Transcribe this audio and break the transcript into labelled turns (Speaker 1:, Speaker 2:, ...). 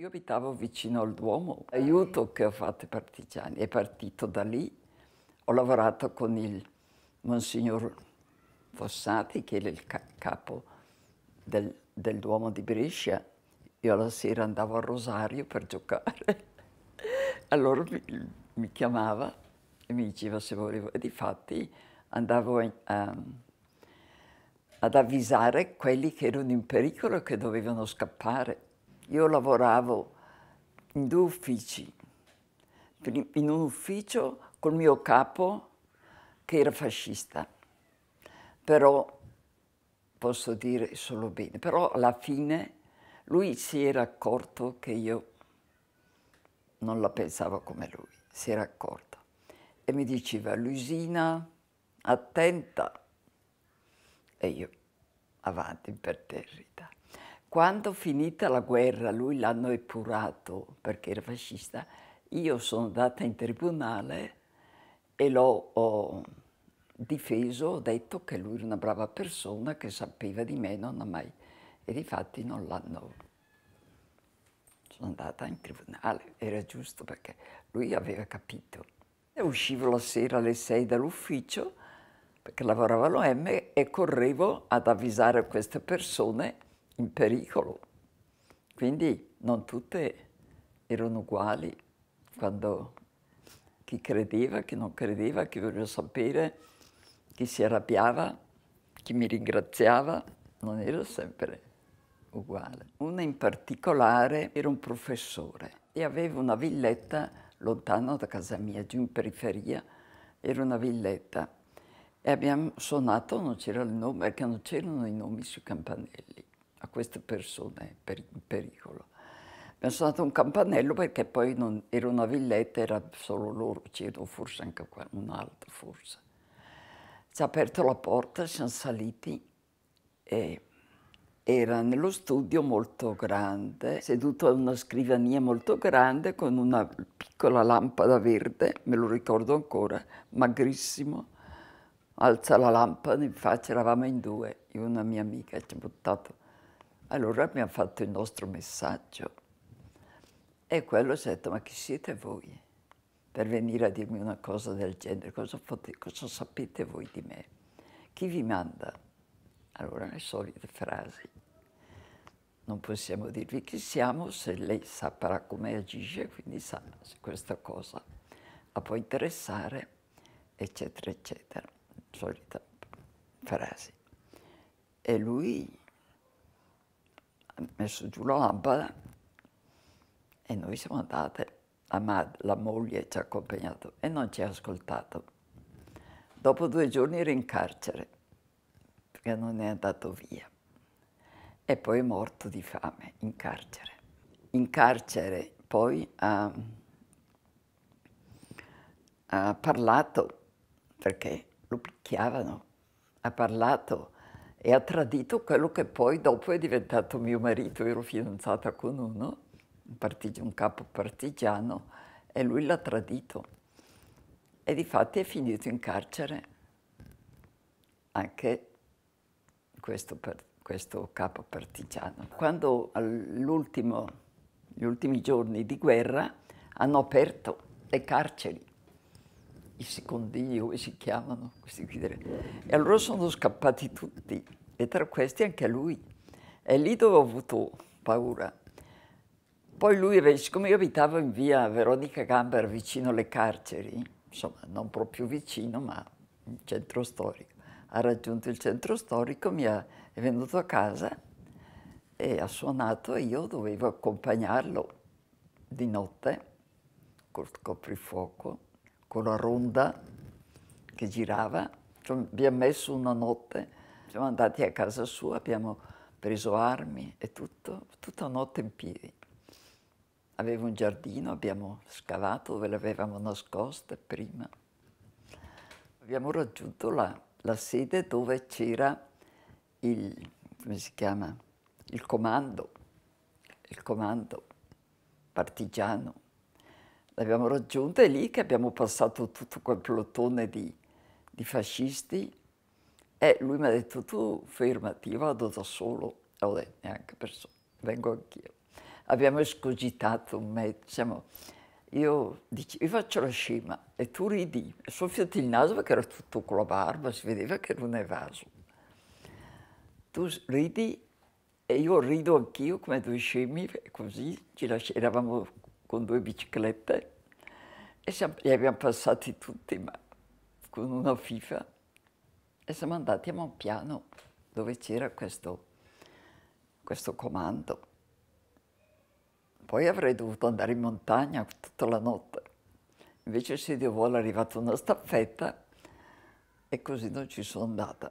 Speaker 1: Io abitavo vicino al Duomo. L'aiuto che ho fatto ai partigiani è partito da lì. Ho lavorato con il Monsignor Fossati, che era il capo del, del Duomo di Brescia. Io la sera andavo a Rosario per giocare. Allora mi, mi chiamava e mi diceva se volevo. E difatti andavo a, a, ad avvisare quelli che erano in pericolo e che dovevano scappare. Io lavoravo in due uffici. In un ufficio col mio capo che era fascista, però posso dire solo bene, però alla fine lui si era accorto che io non la pensavo come lui, si era accorto e mi diceva Luisina, attenta e io avanti imperterrita. Quando finita la guerra, lui l'hanno epurato perché era fascista, io sono andata in tribunale e l'ho difeso, ho detto che lui era una brava persona, che sapeva di me, non ha mai... E difatti non l'hanno... Sono andata in tribunale, era giusto perché lui aveva capito. E uscivo la sera alle 6 dall'ufficio, perché lavoravo all'OM, e correvo ad avvisare queste persone in pericolo. Quindi non tutte erano uguali quando chi credeva, chi non credeva, chi voleva sapere, chi si arrabbiava, chi mi ringraziava, non era sempre uguale. Una in particolare era un professore e aveva una villetta lontano da casa mia, giù in periferia, era una villetta e abbiamo suonato, non c'era il nome, perché non c'erano i nomi sui campanelli queste persone in pericolo. Abbiamo suonato un campanello perché poi non, era una villetta, era solo loro, c'era forse anche un altro, forse. Ci ha aperto la porta, siamo saliti e era nello studio molto grande, seduto a una scrivania molto grande con una piccola lampada verde, me lo ricordo ancora, magrissimo. Alza la lampada, in faccia eravamo in due, io e una mia amica ci ha buttato allora abbiamo fatto il nostro messaggio e quello si è detto, ma chi siete voi per venire a dirmi una cosa del genere? Cosa, potete, cosa sapete voi di me? Chi vi manda? Allora le solite frasi. Non possiamo dirvi chi siamo se lei saprà come agisce, quindi sa se questa cosa la può interessare, eccetera, eccetera. Solita frasi. E lui messo giù la lampada e noi siamo andate. La, la moglie ci ha accompagnato e non ci ha ascoltato. Dopo due giorni era in carcere perché non è andato via. E poi è morto di fame in carcere. In carcere poi ha, ha parlato perché lo picchiavano, ha parlato e ha tradito quello che poi dopo è diventato mio marito. Ero fidanzata con uno, un, partig- un capo partigiano, e lui l'ha tradito. E di fatti è finito in carcere anche questo, per, questo capo partigiano. Quando agli ultimi giorni di guerra hanno aperto le carceri i secondigli, come si chiamano, questi qui. E allora sono scappati tutti, e tra questi anche lui. E lì dove ho avuto paura. Poi lui, siccome io abitavo in via Veronica Gamber, vicino alle carceri, insomma, non proprio vicino, ma in centro storico, ha raggiunto il centro storico, mi ha, è venuto a casa e ha suonato e io dovevo accompagnarlo di notte col coprifuoco con la ronda che girava. Abbiamo messo una notte, siamo andati a casa sua, abbiamo preso armi e tutto, tutta notte in piedi. Aveva un giardino, abbiamo scavato dove l'avevamo nascosta prima. Abbiamo raggiunto la, la sede dove c'era il, come si chiama, il comando, il comando partigiano l'abbiamo raggiunta, è lì che abbiamo passato tutto quel plotone di, di fascisti e lui mi ha detto tu fermati, io vado da solo, e ho detto neanche per solo, vengo anch'io. Abbiamo escogitato un mezzo, io, dice, io faccio la scema e tu ridi, soffiati il naso perché era tutto con la barba, si vedeva che era un evaso. Tu ridi e io rido anch'io come due scemi, così ci lasci- eravamo con due biciclette e siamo, li abbiamo passati tutti, ma con una FIFA. E siamo andati a Monpiano, dove c'era questo, questo comando. Poi avrei dovuto andare in montagna tutta la notte. Invece se Dio vuole è arrivata una staffetta e così non ci sono andata.